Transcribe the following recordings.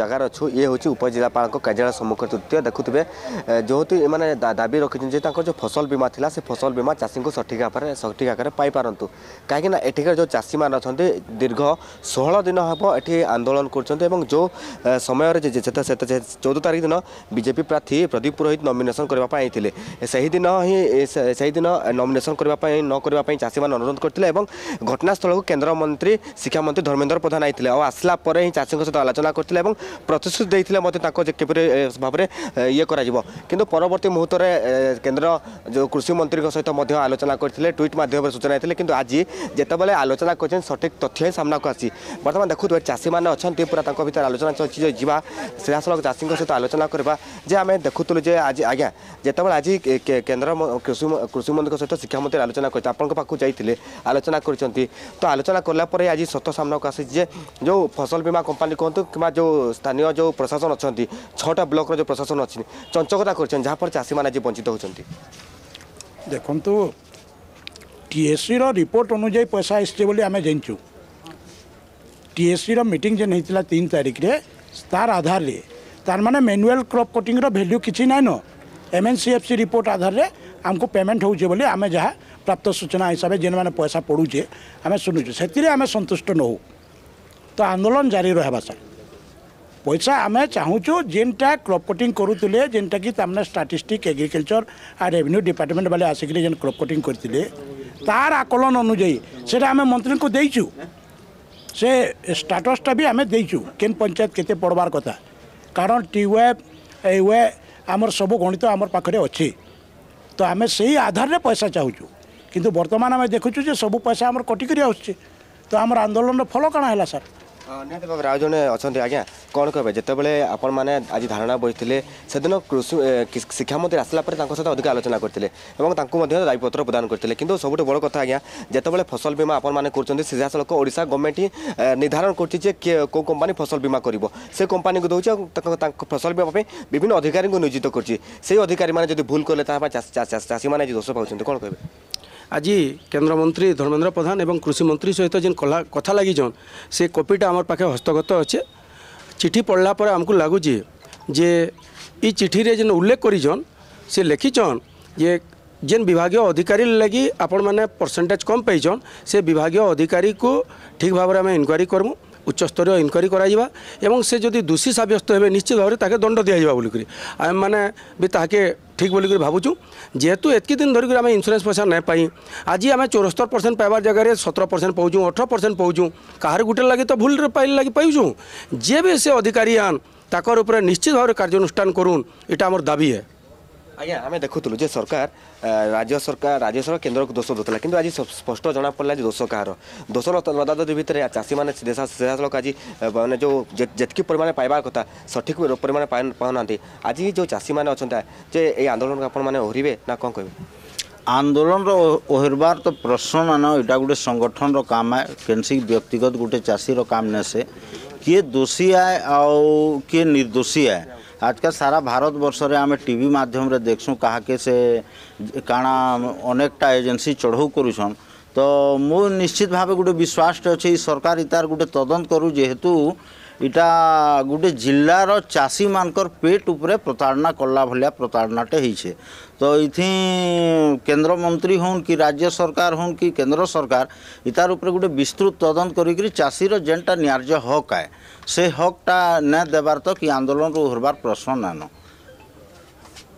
জায়গার অছু ইয়ে হচ্ছে উপজেলাপাল কার্যালয় সম্মুখ তৃতীয় দেখুবে যেহেতু এমানে দাবি রাখছেন যে তাঁর যে ফসল বীমা লা সে ফসল বীমা চাষী সঠিক আকারে সঠিক আকারে পাইপারতু কিনা এঠিকার যে চাষী মানে অনেক দীর্ঘ ষোহল দিন হব এটি আন্দোলন করছেন এবং যে সময়ের চৌদ তারিখ দিন বিজেপি প্রার্থী প্রদীপ পুরোহিত নমিনেসন করা আইলে সেইদিন হি সেইদিন নমিনেসন করা নকরা চাষী মানে অনুরোধ করে এবং ঘটনাস্থলক কেন্দ্রমন্ত্রী শিক্ষামন্ত্রী ধর্মেন্দ্র প্রধান আইলে আসলা পরে হি চাষী সহ আলোচনা করলে এবং ପ୍ରତିଶ୍ରୁତି ଦେଇଥିଲେ ମଧ୍ୟ ତାଙ୍କ କିପରି ଭାବରେ ଇଏ କରାଯିବ କିନ୍ତୁ ପରବର୍ତ୍ତୀ ମୁହୂର୍ତ୍ତରେ କେନ୍ଦ୍ର ଯେଉଁ କୃଷିମନ୍ତ୍ରୀଙ୍କ ସହିତ ମଧ୍ୟ ଆଲୋଚନା କରିଥିଲେ ଟ୍ୱିଟ୍ ମାଧ୍ୟମରେ ସୂଚନା ଦେଇଥିଲେ କିନ୍ତୁ ଆଜି ଯେତେବେଳେ ଆଲୋଚନା କରିଛନ୍ତି ସଠିକ୍ ତଥ୍ୟ ହିଁ ସାମ୍ନାକୁ ଆସିଛି ବର୍ତ୍ତମାନ ଦେଖୁଥିବେ ଚାଷୀମାନେ ଅଛନ୍ତି ପୁରା ତାଙ୍କ ଭିତରେ ଆଲୋଚନା ଚାଲିଛି ଯେ ଯିବା ସିଧାସଳଖ ଚାଷୀଙ୍କ ସହିତ ଆଲୋଚନା କରିବା ଯେ ଆମେ ଦେଖୁଥିଲୁ ଯେ ଆଜି ଆଜ୍ଞା ଯେତେବେଳେ ଆଜି କେନ୍ଦ୍ର କୃଷି କୃଷିମନ୍ତ୍ରୀଙ୍କ ସହିତ ଶିକ୍ଷାମନ୍ତ୍ରୀ ଆଲୋଚନା କରିଛନ୍ତି ଆପଣଙ୍କ ପାଖକୁ ଯାଇଥିଲେ ଆଲୋଚନା କରିଛନ୍ତି ତ ଆଲୋଚନା କଲା ପରେ ଆଜି ସତ ସାମ୍ନାକୁ ଆସିଛି ଯେ ଯେଉଁ ଫସଲ ବୀମା কোম্পানি কুহতু কিংবা যে স্থানীয় যে প্রশাসন অনেক ছটা ব্লকর যে প্রশাসন অনেক চঞ্চকতা করছেন যাফলে চাষী মানে আজ বঞ্চিত হচ্ছেন দেখুন টিএসসির রিপোর্ট অনুযায়ী পয়সা আসছে বলে আমি জানিছু টিএসসির মিটিং যে হয়েছিল তিন তারিখে তার আধারে তার মানে ম্যানুয়াল ক্রপ কটিংর ভ্যালু কিছু নাই ন এমএনসিএফসি রিপোর্ট আধারে ଆମକୁ ପେମେଣ୍ଟ ହେଉଛି ବୋଲି ଆମେ ଯାହା ପ୍ରାପ୍ତ ସୂଚନା ହିସାବରେ ଯେଉଁମାନେ ପଇସା ପଡ଼ୁଛେ ଆମେ ଶୁଣୁଛୁ ସେଥିରେ ଆମେ ସନ୍ତୁଷ୍ଟ ନହଉ ତ ଆନ୍ଦୋଳନ ଜାରି ରହିବା ସାର୍ ପଇସା ଆମେ ଚାହୁଁଛୁ ଯେନ୍ଟା କ୍ରପ୍ କଟିଂ କରୁଥିଲେ ଯେନ୍ଟାକି ତାମାନେ ଷ୍ଟାଟିଷ୍ଟିକ୍ ଏଗ୍ରିକଲଚର୍ ଆର୍ ରେଭିନ୍ୟୁ ଡିପାର୍ଟମେଣ୍ଟ ବାଲେ ଆସିକିରି ଯେନ୍ କ୍ରପ୍ କଟିଂ କରିଥିଲେ ତାର ଆକଳନ ଅନୁଯାୟୀ ସେଇଟା ଆମେ ମନ୍ତ୍ରୀଙ୍କୁ ଦେଇଛୁ ସେ ଷ୍ଟାଟସ୍ଟା ବି ଆମେ ଦେଇଛୁ କେନ୍ ପଞ୍ଚାୟତ କେତେ ପଡ଼ବାର କଥା କାରଣ ଟ୍ୟୁୱେବ୍ ଏୱେ ଆମର ସବୁ ଗଣିତ ଆମର ପାଖରେ ଅଛି ତ ଆମେ ସେଇ ଆଧାରରେ ପଇସା ଚାହୁଁଛୁ କିନ୍ତୁ ବର୍ତ୍ତମାନ ଆମେ ଦେଖୁଛୁ ଯେ ସବୁ ପଇସା ଆମର କଟିକରି ଆସୁଛି ତ ଆମର ଆନ୍ଦୋଳନର ଫଳ କାଣା ହେଲା ସାର୍ ନିହାତି ଭାବରେ ଆଉ ଜଣେ ଅଛନ୍ତି ଆଜ୍ଞା କ'ଣ କହିବେ ଯେତେବେଳେ ଆପଣମାନେ ଆଜି ଧାରଣା ବସିଥିଲେ ସେଦିନ କୃଷି ଶିକ୍ଷାମନ୍ତ୍ରୀ ଆସିଲା ପରେ ତାଙ୍କ ସହିତ ଅଧିକ ଆଲୋଚନା କରିଥିଲେ ଏବଂ ତାଙ୍କୁ ମଧ୍ୟ ଦାୟୀପତ୍ର ପ୍ରଦାନ କରିଥିଲେ କିନ୍ତୁ ସବୁଠୁ ବଡ଼ କଥା ଆଜ୍ଞା ଯେତେବେଳେ ଫସଲ ବୀମା ଆପଣମାନେ କରୁଛନ୍ତି ସିଧାସଳଖ ଓଡ଼ିଶା ଗଭର୍ଣ୍ଣମେଣ୍ଟ ନିର୍ଦ୍ଧାରଣ କରୁଛି ଯେ କିଏ କେଉଁ କମ୍ପାନୀ ଫସଲ ବୀମା କରିବ ସେ କମ୍ପାନୀକୁ ଦେଉଛି ଆଉ ତାଙ୍କ ତାଙ୍କ ଫସଲ ବୀମା ପାଇଁ ବିଭିନ୍ନ ଅଧିକାରୀଙ୍କୁ ନିୟୋଜିତ କରୁଛି ସେହି ଅଧିକାରୀମାନେ ଯଦି ଭୁଲ କଲେ ତାହା ପାଇଁ ଚାଷୀମାନେ ଆଜି ଦୋଷ ପାଉଛନ୍ତି କ'ଣ କହିବେ আজি কেন্দ্রমন্ত্রী ধর্মেন্দ্র প্রধান এবং কৃষিমন্ত্রী সহ যে কথা লাগিছন সে কপিটা আমার পাখে হস্তগত অছে চিঠি পড়লা পরে আমি লাগুছে যে ই চিঠি যে উল্লেখ করিছন সে লেখিছন যে যে বিভাগীয় অধিকারী লাগি আপন মানে পরসেন্টেজ কম পাইছন সে বিভাগীয় অধিকারী কু ঠিক ভাবে আমি ইনকোয়ারি করমু উচ্চস্তরীয় ইনকোয়ারি করা এবং সে যদি দোষী সাব্যস্ত হবে নিশ্চিত ভাবে তাকে দণ্ড দিয়া যা বলি আমি মানে বি তাকে ଠିକ୍ ବୋଲିକରି ଭାବୁଛୁ ଯେହେତୁ ଏତିକି ଦିନ ଧରିକରି ଆମେ ଇନ୍ସୁରାନ୍ସ ପଇସା ନାଇଁ ପାଇ ଆଜି ଆମେ ଚଉରାସ୍ତର ପରସେଣ୍ଟ ପାଇବା ଜାଗାରେ ସତର ପରସେଣ୍ଟ ପାଉଛୁ ଅଠର ପରସେଣ୍ଟ ପାଉଛୁ କାହାର ଗୋଟେ ଲାଗି ତ ଭୁଲରେ ପାଇଲେ ଲାଗି ପାଉଛୁ ଯିଏ ବି ସେ ଅଧିକାରୀ ଆନ୍ ତାଙ୍କର ଉପରେ ନିଶ୍ଚିତ ଭାବରେ କାର୍ଯ୍ୟାନୁଷ୍ଠାନ କରୁନ୍ ଏଇଟା ଆମର ଦାବି ହେ ଆଜ୍ଞା ଆମେ ଦେଖୁଥିଲୁ ଯେ ସରକାର ରାଜ୍ୟ ସରକାର ରାଜ୍ୟ ସରକାର କେନ୍ଦ୍ରକୁ ଦୋଷ ଦେଉଥିଲା କିନ୍ତୁ ଆଜି ସ୍ପଷ୍ଟ ଜଣାପଡ଼ିଲା ଯେ ଦୋଷ କାହାର ଦୋଷ ନଦାଦଦି ଭିତରେ ଚାଷୀମାନେ ସିଧାସଳଖ ଆଜି ମାନେ ଯେଉଁ ଯେତିକି ପରିମାଣ ପାଇବା କଥା ସଠିକ୍ ପରିମାଣ ପାଉନାହାନ୍ତି ଆଜି ଯେଉଁ ଚାଷୀମାନେ ଅଛନ୍ତି ଯେ ଏଇ ଆନ୍ଦୋଳନକୁ ଆପଣମାନେ ଓହରିବେ ନା କ'ଣ କହିବେ আন্দোলনর ওহরবার তো প্রশ্ন না এটা গোটে সংগঠনর কাম আয় কেনসি ব্যক্তিগত গোটে চাষীর কাম নেসে কি দোষী আয় আও কি নির্দোষী আয় आज आजकल सारा भारत बर्षे टी मध्यम देखसुँ कहा से काना अनेकटा एजेन्सी चढ़ऊ कर तो मुझ निश्चित भाव गोटे विश्वास अच्छे सरकार इतार गोटे तदंत करूँ जेहेतु ଇଟା ଗୁଟେ ଜିଲ୍ଲାର ଚାଷୀମାନଙ୍କର ପେଟ ଉପରେ ପ୍ରତାରଣା କଲା ଭଳିଆ ପ୍ରତାରଣାଟେ ହେଇଛେ ତ ଇଥି କେନ୍ଦ୍ରମନ୍ତ୍ରୀ ହଉନ୍ କି ରାଜ୍ୟ ସରକାର ହଉନ୍ କି କେନ୍ଦ୍ର ସରକାର ଇତାର ଉପରେ ଗୋଟେ ବିସ୍ତୃତ ତଦନ୍ତ କରିକିରି ଚାଷୀର ଯେନ୍ଟା ନ୍ୟାର୍ଯ୍ୟ ହକ୍ ଆଏ ସେ ହକ୍ଟା ନାଇଁ ଦେବାର ତ କି ଆନ୍ଦୋଳନରୁ ଉହରବାର ପ୍ରଶ୍ନ ନାଇଁନ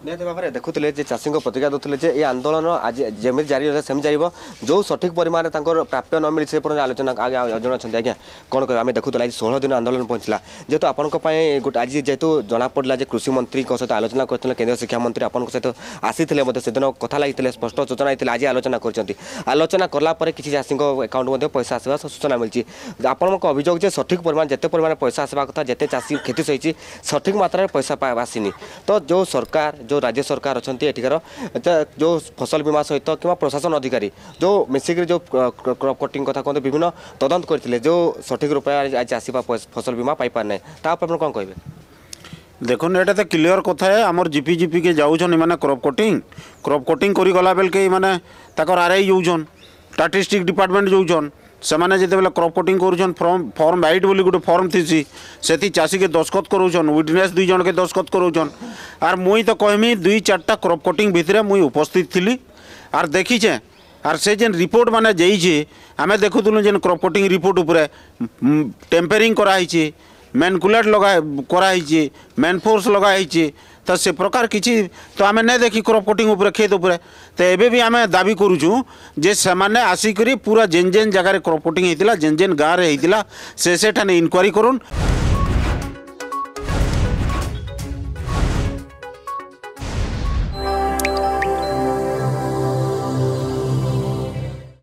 ନିହାତି ଭାବରେ ଦେଖୁଥିଲେ ଯେ ଚାଷୀଙ୍କ ପ୍ରତିକ୍ରିୟା ଦେଉଥିଲେ ଯେ ଏ ଆନ୍ଦୋଳନ ଆଜି ଯେମିତି ଜାରି ରହିଲା ସେମିତି ଜାରିବ ଯେଉଁ ସଠିକ୍ ପରିମାଣରେ ତାଙ୍କର ପ୍ରାପ୍ୟ ନ ମିଳିଛି ସେପର୍ଯ୍ୟନ୍ତ ଆଲୋଚନା ଆଜ୍ଞା ଜଣାଉଛନ୍ତି ଆଜ୍ଞା କ'ଣ କହିବା ଆମେ ଦେଖୁଥିଲେ ଆଜି ଷୋହଳ ଦିନ ଆନ୍ଦୋଳନ ପହଞ୍ଚିଲା ଯେହେତୁ ଆପଣଙ୍କ ପାଇଁ ଗୋଟେ ଆଜି ଯେହେତୁ ଜଣାପଡ଼ିଲା ଯେ କୃଷିମନ୍ତ୍ରୀଙ୍କ ସହିତ ଆଲୋଚନା କରିଥିଲେ କେନ୍ଦ୍ର ଶିକ୍ଷାମନ୍ତ୍ରୀ ଆପଣଙ୍କ ସହିତ ଆସିଥିଲେ ମଧ୍ୟ ସେଦିନ କଥା ଲାଗିଥିଲେ ସ୍ପଷ୍ଟ ସୂଚନା ହେଇଥିଲେ ଆଜି ଆଲୋଚନା କରିଛନ୍ତି ଆଲୋଚନା କଲା ପରେ କିଛି ଚାଷୀଙ୍କ ଆକାଉଣ୍ଟ ମଧ୍ୟ ପଇସା ଆସିବା ସୂଚନା ମିଳିଛି ଆପଣଙ୍କ ଅଭିଯୋଗ ଯେ ସଠିକ୍ ପରିମାଣ ଯେତେ ପରିମାଣ ପଇସା ଆସିବା କଥା ଯେତେ ଚାଷୀ କ୍ଷତି ସହିଛି ସଠିକ୍ ମାତ୍ରାରେ ପଇସା ଆସିନି ତ ଯେଉଁ ସରକାର जो राज्य सरकार अच्छा एଠିकार जो फसल बीमा सहित कि प्रशासन अधिकारी जो मिसिकी जो क्रप कटिंग कथा कहते विभिन्न तदंत करते जो सठिक रूप आज चाषी फसल बीमा पाइपार ना कौन कहे দেখুন এটা তো क्लीयर কথায় আমার जिपी জিপিকে যাওছন এমানে ক্রপ কটিং ক্রপ কটিং করে গলা বেলকে মানে তাকর আরআই যাওছন স্টাটিস্টিক ସେମାନେ ଯେତେବେଳେ କ୍ରପ୍ କଟିଂ କରୁଛନ୍ ଫର୍ମ ଫର୍ମ ବାଇଟ୍ ବୋଲି ଗୋଟେ ଫର୍ମ ଥିସି ସେଠି ଚାଷୀକେ ଦସ୍ତଖତ କରଉଛନ୍ ୱିଟନେସ୍ ଦୁଇ ଜଣକେ ଦସ୍ତଖତ କରଉଛନ୍ ଆର୍ ମୁଇଁ ତ କହମି ଦୁଇ ଚାରିଟା କ୍ରପ୍ କଟିଂ ଭିତରେ ମୁଇଁ ଉପସ୍ଥିତ ଥିଲି ଆର୍ ଦେଖିଛେଁ আর সে যে রিপোর্ট মানে যাইছে আমি দেখুলু যে ক্রপটিং রিপোর্ট উপরে টেম্পেরিং করা হয়েছে ম্যানকুলেট লগা করা হয়েছে ম্যানফোর্স লগা হয়েছে तो से प्रकार कि तो आम नहीं देखी क्रप कटिंग खेत उपरे तो ये भी आम दाबी करुँ जे से आसिक पूरा जेन जेन जगार क्रप कटिंग जेन जेन गाँव में होता से, से इनक्वारी करूँ